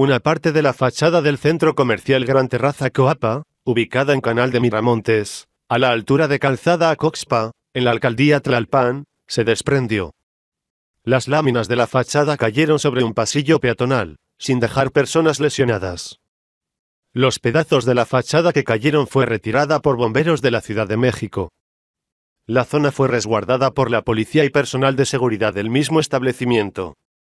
Una parte de la fachada del centro comercial Gran Terraza Coapa, ubicada en Canal de Miramontes, a la altura de Calzada Coxpa, en la alcaldía Tlalpan, se desprendió. Las láminas de la fachada cayeron sobre un pasillo peatonal, sin dejar personas lesionadas. Los pedazos de la fachada que cayeron fue retirada por bomberos de la Ciudad de México. La zona fue resguardada por la policía y personal de seguridad del mismo establecimiento.